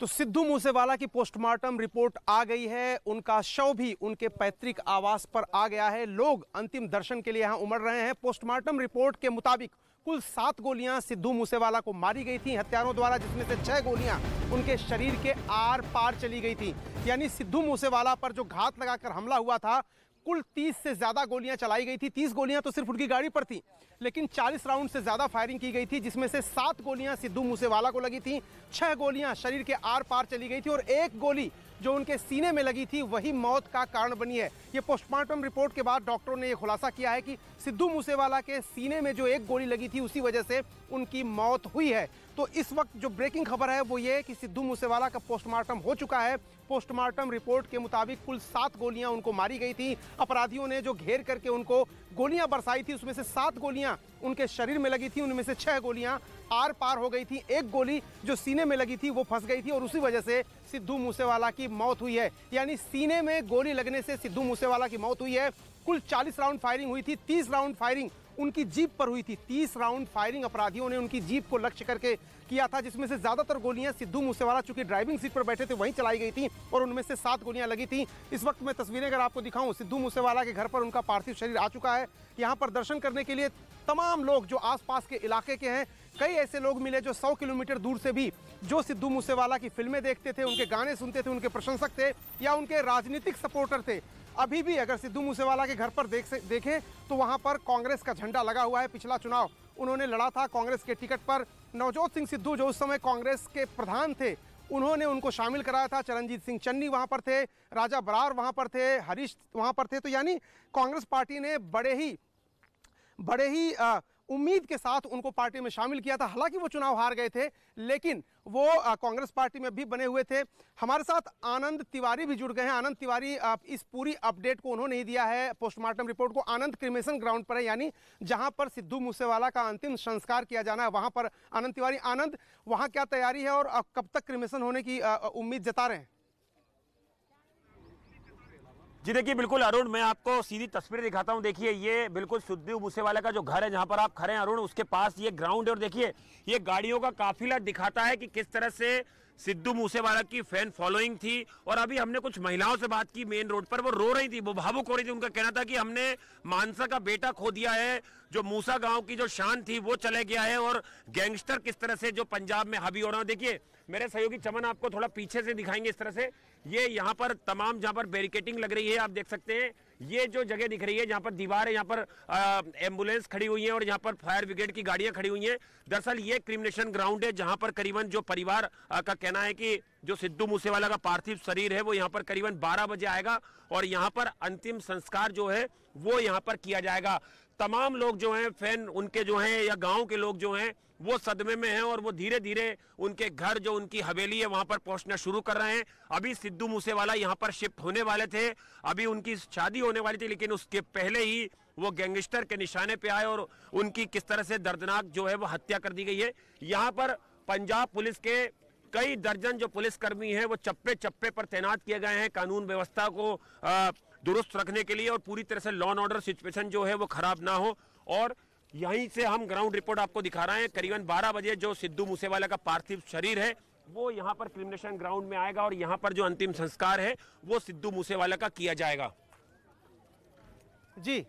तो सिद्धू मूसेवाला की postmortem report आ गई है उनका शव भी उनके पैतृक आवास पर आ गया है लोग अंतिम दर्शन के लिए यहाँ उमड़ रहे हैं पोस्टमार्टम रिपोर्ट के मुताबिक कुल सात गोलियां सिद्धू मूसेवाला को मारी गई थी हथियारों द्वारा जिसमें से छह गोलियां उनके शरीर के आर पार चली गई थी यानी सिद्धू मूसेवाला पर जो घात लगाकर हमला हुआ था कुल 30 से ज़्यादा गोलियां चलाई गई थी 30 गोलियां तो सिर्फ उनकी गाड़ी पर थी लेकिन 40 राउंड से ज़्यादा फायरिंग की गई थी जिसमें से सात गोलियां सिद्धू मूसेवाला को लगी थी छह गोलियां शरीर के आर पार चली गई थी और एक गोली जो उनके सीने में लगी थी वही मौत का कारण बनी है ये पोस्टमार्टम रिपोर्ट के बाद डॉक्टरों ने यह खुलासा किया है कि सिद्धू मूसेवाला के सीने में जो एक गोली लगी थी उसी वजह से उनकी मौत हुई है तो इस वक्त जो ब्रेकिंग खबर है वो ये कि सिद्धू मूसेवाला का पोस्टमार्टम हो चुका है पोस्टमार्टम रिपोर्ट के मुताबिक कुल सात गोलियां उनको मारी गई थी अपराधियों ने जो घेर करके उनको गोलियां बरसाई थी उसमें से सात गोलियां उनके शरीर में लगी थी उनमें से छह गोलियां आर पार हो गई थी एक गोली जो सीने में लगी थी वो फंस गई थी और उसी वजह से सिद्धू मूसेवाला की मौत हुई है यानी सीने में गोली लगने से सिद्धू मूसेवाला की मौत हुई है कुल 40 राउंड फायरिंग हुई थी 30 राउंड फायरिंग उनकी जीप पर हुई थी 30 राउंड फायरिंग अपराधियों ने उनकी जीप को लक्ष्य करके किया था जिसमें से ज़्यादातर गोलियां सिद्धू मूसेवाला चूंकि ड्राइविंग सीट पर बैठे थे वहीं चलाई गई थी और उनमें से सात गोलियां लगी थी इस वक्त मैं तस्वीरें अगर आपको दिखाऊं सिद्धू मूसेवाला के घर पर उनका पार्थिव शरीर आ चुका है यहाँ पर दर्शन करने के लिए तमाम लोग जो आसपास के इलाके के हैं कई ऐसे लोग मिले जो 100 किलोमीटर दूर से भी जो सिद्धू मूसेवाला की फिल्में देखते थे उनके गाने सुनते थे उनके प्रशंसक थे या उनके राजनीतिक सपोर्टर थे अभी भी अगर सिद्धू मूसेवाला के घर पर देख देखें तो वहाँ पर कांग्रेस का झंडा लगा हुआ है पिछला चुनाव उन्होंने लड़ा था कांग्रेस के टिकट पर नवजोत सिंह सिद्धू जो उस समय कांग्रेस के प्रधान थे उन्होंने उनको शामिल कराया था चरणजीत सिंह चन्नी वहाँ पर थे राजा बरार वहाँ पर थे हरीश वहाँ पर थे तो यानी कांग्रेस पार्टी ने बड़े ही बड़े ही उम्मीद के साथ उनको पार्टी में शामिल किया था हालांकि वो चुनाव हार गए थे लेकिन वो कांग्रेस पार्टी में भी बने हुए थे हमारे साथ आनंद तिवारी भी जुड़ गए हैं आनंद तिवारी आप इस पूरी अपडेट को उन्होंने ही दिया है पोस्टमार्टम रिपोर्ट को आनंद क्रिमेशन ग्राउंड पर है यानी जहां पर सिद्धू मूसेवाला का अंतिम संस्कार किया जाना है वहां पर आनंद तिवारी आनंद वहां क्या तैयारी है और कब तक क्रिमेशन होने की उम्मीद जता रहे हैं जी देखिए बिल्कुल अरुण मैं आपको सीधी तस्वीर दिखाता हूँ देखिए ये बिल्कुल सुद्धीव मूसेवाला का जो घर है जहाँ पर आप खड़े हैं अरुण उसके पास ये ग्राउंड है और देखिए ये गाड़ियों का काफिला दिखाता है कि किस तरह से सिद्धू मूसेवाला की फैन फॉलोइंग थी और अभी हमने कुछ महिलाओं से बात की मेन रोड पर वो रो रही थी वो भावुक हो रही थी उनका कहना था कि हमने मानसा का बेटा खो दिया है जो मूसा गांव की जो शान थी वो चले गया है और गैंगस्टर किस तरह से जो पंजाब में हावी हो रहा है देखिए मेरे सहयोगी चमन आपको थोड़ा पीछे से दिखाएंगे इस तरह से ये यहाँ पर तमाम जहाँ पर बैरिकेटिंग लग रही है आप देख सकते हैं ये जो जगह दिख रही है जहाँ पर दीवार है यहाँ पर एम्बुलेंस खड़ी हुई है और यहाँ पर फायर ब्रिगेड की गाड़ियां खड़ी हुई हैं दरअसल ये क्रिमिनेशन ग्राउंड है जहाँ पर करीबन जो परिवार आ, का कहना है कि जो सिद्धू मूसेवाला का पार्थिव शरीर है वो यहाँ पर करीबन 12 बजे आएगा और यहाँ पर अंतिम संस्कार जो है वो यहाँ पर किया जाएगा तमाम लोग जो हैं फैन उनके जो हैं या गांव के लोग जो हैं वो सदमे में हैं और वो धीरे धीरे उनके घर जो उनकी हवेली है वहां पर पहुंचना शुरू कर रहे हैं अभी सिद्धू मूसेवाला यहां पर शिफ्ट होने वाले थे अभी उनकी शादी होने वाली थी लेकिन उसके पहले ही वो गैंगस्टर के निशाने पर आए और उनकी किस तरह से दर्दनाक जो है वो हत्या कर दी गई है यहाँ पर पंजाब पुलिस के कई दर्जन जो पुलिसकर्मी हैं वो चप्पे चप्पे पर तैनात किए गए हैं कानून व्यवस्था को आ, दुरुस्त रखने के लिए और पूरी तरह से लॉ एंड ऑर्डर सिचुएशन जो है वो खराब ना हो और यहीं से हम ग्राउंड रिपोर्ट आपको दिखा रहे हैं करीबन 12 बजे जो सिद्धू मूसेवाला का पार्थिव शरीर है वो यहाँ पर क्रिमिनेशन ग्राउंड में आएगा और यहाँ पर जो अंतिम संस्कार है वो सिद्धू मूसेवाला का किया जाएगा जी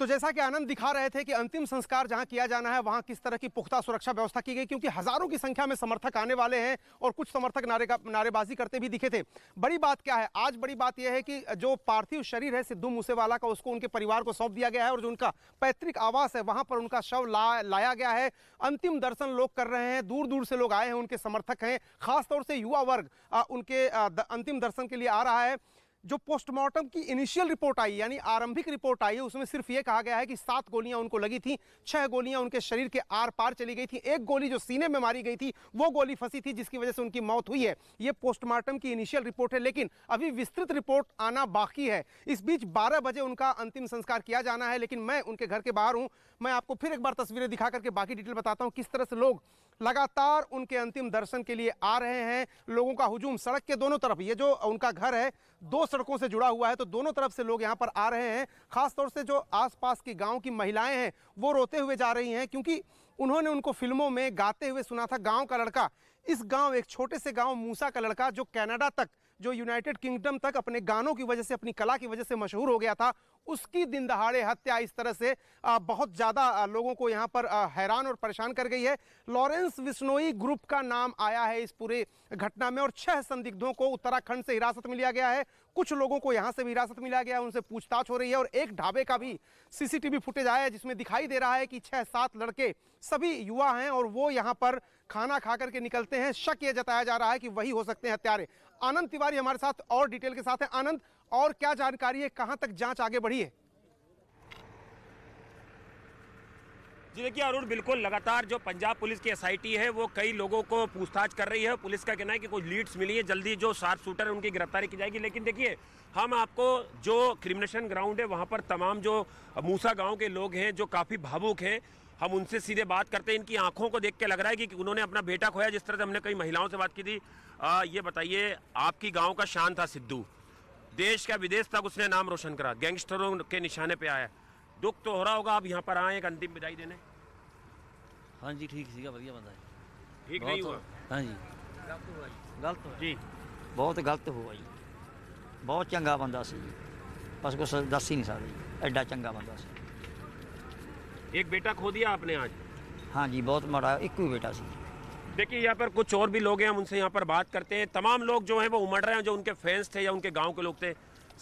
तो जैसा कि आनंद दिखा रहे थे कि अंतिम संस्कार जहां किया जाना है वहां किस तरह की पुख्ता सुरक्षा व्यवस्था की गई क्योंकि हजारों की संख्या में समर्थक आने वाले हैं और कुछ समर्थक नारे नारेबाजी करते भी दिखे थे बड़ी बात क्या है आज बड़ी बात यह है कि जो पार्थिव शरीर है सिद्धू मूसेवाला का उसको उनके परिवार को सौंप दिया गया है और जो उनका पैतृक आवास है वहां पर उनका शव ला, लाया गया है अंतिम दर्शन लोग कर रहे हैं दूर दूर से लोग आए हैं उनके समर्थक हैं खासतौर से युवा वर्ग उनके अंतिम दर्शन के लिए आ रहा है जो पोस्टमार्टम की इनिशियल रिपोर्ट आई यानी आरंभिक रिपोर्ट आई है उसमें सिर्फ ये कहा गया है कि सात गोलियां उनको लगी थी छह गोलियां उनके शरीर के आर पार चली गई थी एक गोली जो सीने में मारी गई थी वो गोली फंसी थी जिसकी वजह से उनकी मौत हुई है ये पोस्टमार्टम की इनिशियल रिपोर्ट है लेकिन अभी विस्तृत रिपोर्ट आना बाकी है इस बीच बारह बजे उनका अंतिम संस्कार किया जाना है लेकिन मैं उनके घर के बाहर हूँ मैं आपको फिर एक बार तस्वीरें दिखा करके बाकी डिटेल बताता हूँ किस तरह से लोग लगातार उनके अंतिम दर्शन के लिए आ रहे हैं लोगों का हुजूम सड़क के दोनों तरफ ये जो उनका घर है दो सड़कों से जुड़ा हुआ है तो दोनों तरफ से लोग यहाँ पर आ रहे हैं खासतौर से जो आसपास के गाँव की महिलाएं हैं वो रोते हुए जा रही हैं क्योंकि उन्होंने उनको फिल्मों में गाते हुए सुना था गाँव का लड़का इस गाँव एक छोटे से गाँव मूसा का लड़का जो कैनेडा तक जो यूनाइटेड किंगडम तक अपने गानों की वजह से अपनी कला की वजह से मशहूर हो गया था उसकी दिन दहाड़े हत्या इस तरह से बहुत ज़्यादा लोगों को यहाँ पर हैरान और परेशान कर गई है लॉरेंस विश्नोई ग्रुप का नाम आया है इस पूरे घटना में और छह संदिग्धों को उत्तराखंड से हिरासत में लिया गया है कुछ लोगों को यहाँ से भी हिरासत में लिया गया है उनसे पूछताछ हो रही है और एक ढाबे का भी सीसीटीवी फुटेज आया है जिसमें दिखाई दे रहा है कि छह सात लड़के सभी युवा हैं और वो यहाँ पर खाना खा करके निकलते हैं शक ये जताया जा रहा है कि वही हो सकते हैं हत्यारे आनंद तिवारी हमारे साथ और डिटेल के साथ है आनंद और क्या जानकारी है कहां तक जांच आगे बढ़ी है जी देखिए अरुण बिल्कुल लगातार जो पंजाब पुलिस की एसआईटी है वो कई लोगों को पूछताछ कर रही है पुलिस का कहना है कि कुछ लीड्स मिली है जल्दी जो शार्प शूटर है उनकी गिरफ्तारी की जाएगी लेकिन देखिए हम आपको जो क्रिमिनेशन ग्राउंड है वहाँ पर तमाम जो मूसा गांव के लोग हैं जो काफ़ी भावुक हैं हम उनसे सीधे बात करते हैं इनकी आंखों को देख के लग रहा है कि उन्होंने अपना बेटा खोया जिस तरह से हमने कई महिलाओं से बात की थी आ, ये बताइए आपकी गाँव का शान था सिद्धू देश का विदेश तक उसने नाम रोशन करा गैंगस्टरों के निशाने पे आया दुख तो हो रहा होगा आप यहाँ पर आए एक अंतिम विदाई देने हाँ जी ठीक सी वाइया बंदा है ठीक नहीं हुआ हाँ जी गलत ਹੋਇਆ ਜੀ ਗਲਤ ਹੋਇਆ ਜੀ ਬਹੁਤ ਗਲਤ ਹੋਇਆ ਜੀ ਬਹੁਤ ਚੰਗਾ ਬੰਦਾ ਸੀ ਜੀ ਬਸ ਕੁਛ ਦੱਸ ਹੀ ਨਹੀਂ एक बेटा खो दिया आपने आज हाँ जी बहुत माड़ा एक ही बेटा सी देखिए यहाँ पर कुछ और भी लोग हैं हम उनसे यहाँ पर बात करते हैं तमाम लोग जो हैं वो उमड़ रहे हैं जो उनके फैंस थे या उनके गांव के लोग थे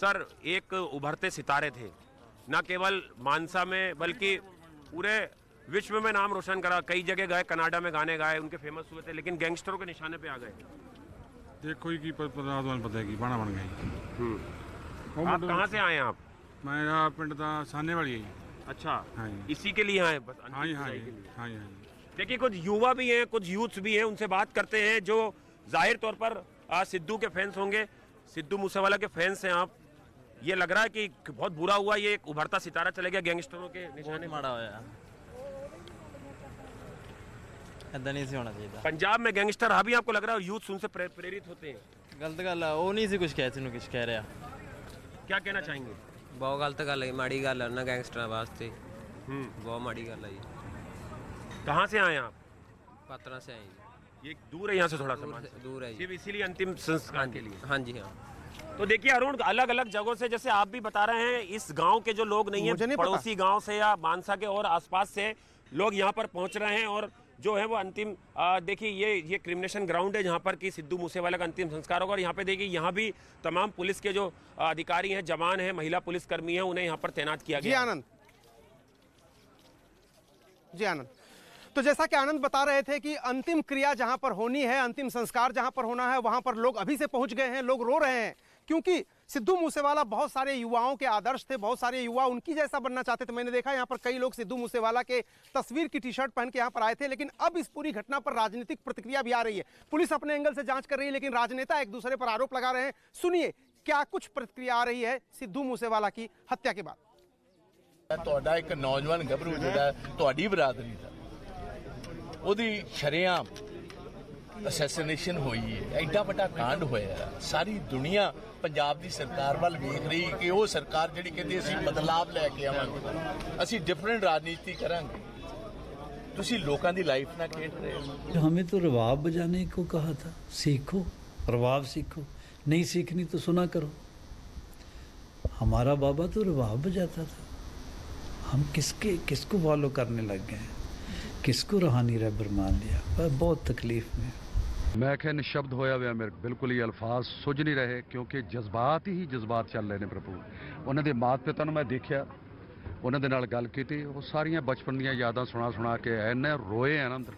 सर एक उभरते सितारे थे न केवल मानसा में बल्कि पूरे विश्व में नाम रोशन करा कई जगह गए कनाडा में गाने गाए उनके फेमस हुए थे लेकिन गैंगस्टरों के निशाने पर आ गए देखो ही की राजवान पता की बन गई हम्म। आप कहाँ से आए आप मैं पिंड था वाली अच्छा हाँ इसी के लिए आए बस हाँ हाँ हाँ, हाँ देखिए कुछ युवा भी हैं कुछ यूथ्स भी हैं उनसे बात करते हैं जो जाहिर तौर पर सिद्धू के फैंस होंगे सिद्धू मूसेवाला के फैंस हैं आप ये लग रहा है कि बहुत बुरा हुआ ये एक उभरता सितारा चले गया गैंगस्टरों के निशाने मारा हुआ ऐसा नहीं होना चाहिए था। पंजाब में गैंगस्टर हावी आपको लग रहा है यूथ सुन से प्रे, प्रेरित होते हैं गलत गल है वो नहीं सी कुछ कह सी कुछ कह रहा क्या कहना चाहेंगे बहुत गलत गल है माड़ी गल है ना गैंगस्टर वास्ते हम्म। बहुत माड़ी गल है ਹੈ कहाँ से आए आप पात्रा से आए ये दूर है यहाँ से थोड़ा दूर सा दूर है सिर्फ इसीलिए अंतिम संस्कार हाँ के लिए हाँ जी हाँ तो देखिए अरुण अलग अलग जगहों से जैसे आप भी बता रहे हैं इस गांव के जो लोग नहीं है पड़ोसी गांव से या मानसा के और आसपास से लोग यहाँ पर पहुंच रहे हैं और जो है वो अंतिम देखिए ये ये क्रिमिनेशन ग्राउंड है जहां पर कि सिद्धू मूसेवाला का अंतिम संस्कार होगा और यहाँ पे देखिए यहाँ भी तमाम पुलिस के जो अधिकारी हैं जवान हैं महिला पुलिसकर्मी हैं उन्हें यहाँ पर तैनात किया गया जी आनंद जी आनंद तो जैसा कि आनंद बता रहे थे कि अंतिम क्रिया जहां पर होनी है अंतिम संस्कार जहां पर होना है वहां पर लोग अभी से पहुंच गए हैं लोग रो रहे हैं क्योंकि सिद्धू मूसेवाला बहुत सारे युवाओं के आदर्श थे बहुत सारे युवा उनकी जैसा बनना चाहते थे मैंने देखा यहाँ पर कई लोग सिद्धू मूसेवाला के तस्वीर की टी शर्ट पहन के यहाँ पर आए थे लेकिन अब इस पूरी घटना पर राजनीतिक प्रतिक्रिया भी आ रही है पुलिस अपने एंगल से जांच कर रही है लेकिन राजनेता एक दूसरे पर आरोप लगा रहे हैं सुनिए क्या कुछ प्रतिक्रिया आ रही है सिद्धू मूसेवाला की हत्या के बाद एक नौजवान ਨੌਜਵਾਨ ਗੱਭਰੂ ਜਿਹੜਾ ਤੁਹਾਡੀ ਉਹਦੀ ਸ਼ਰਿਆਮ ਅਸੈਸੀਨੇਸ਼ਨ ਹੋਈ ਹੈ ਐਡਾ ਵੱਡਾ ਕਾਂਡ ਹੋਇਆ ਸਾਰੀ ਦੁਨੀਆ ਪੰਜਾਬ ਦੀ ਸਰਕਾਰ ਵੱਲ ਵੇਖ ਰਹੀ ਕਿ ਉਹ ਸਰਕਾਰ ਜਿਹੜੀ ਕਹਿੰਦੀ ਅਸੀਂ ਬਦਲਾਅ ਲੈ ਕੇ ਆਵਾਂਗੇ ਅਸੀਂ ਡਿਫਰੈਂਟ ਰਾਜਨੀਤੀ ਕਰਾਂਗੇ ਤੁਸੀਂ ਲੋਕਾਂ ਦੀ ਲਾਈਫ ਨਾਲ ਖੇਡ ਰਹੇ ਹੋ ਹਮੇ ਤਾਂ ਰਵਾਬ ਬਜਾਨੇ ਕੋ ਕਹਾ ਥਾ ਸਿੱਖੋ ਰਵਾਬ ਸਿੱਖੋ ਨਹੀਂ ਸਿੱਖਣੀ ਤਾਂ ਸੁਣਾ ਕਰੋ ਹਮਾਰਾ ਬਾਬਾ तो ਰਵਾਬ ਬਜਾਤਾ था ਹਮ ਕਿਸਕੇ किसको फॉलो ਕਰਨੇ ਲੱਗ ਗਏ ਕਿਸ ਕੋ रूहानी रहबर मान ਲਿਆ ਪਰ ਬਹੁਤ ਤਕਲੀਫ ਮੈਂ ਮੈਂ ਕਹਿੰਨ ਸ਼ਬਦ ਹੋਇਆ ਵਿਆ ਮੇਰੇ ਬਿਲਕੁਲ ਹੀ ਅਲਫਾਜ਼ ਸੁਝ ਨਹੀਂ ਰਹੇ ਕਿਉਂਕਿ ਜਜ਼ਬਾਤ ਹੀ ਜਜ਼ਬਾਤ ਚੱਲ ਰਹੇ ਨੇ ਪ੍ਰਭੂ ਉਹਨਾਂ ਦੇ ਮਾਤ ਪਿਤਾ ਨੂੰ ਮੈਂ ਦੇਖਿਆ ਉਹਨਾਂ ਦੇ ਨਾਲ ਗੱਲ ਕੀਤੀ ਉਹ ਸਾਰੀਆਂ ਬਚਪਨ ਦੀਆਂ ਯਾਦਾਂ ਸੁਣਾ ਸੁਣਾ ਕੇ ਐਨੇ ਰੋਏ ਆਨੰਦ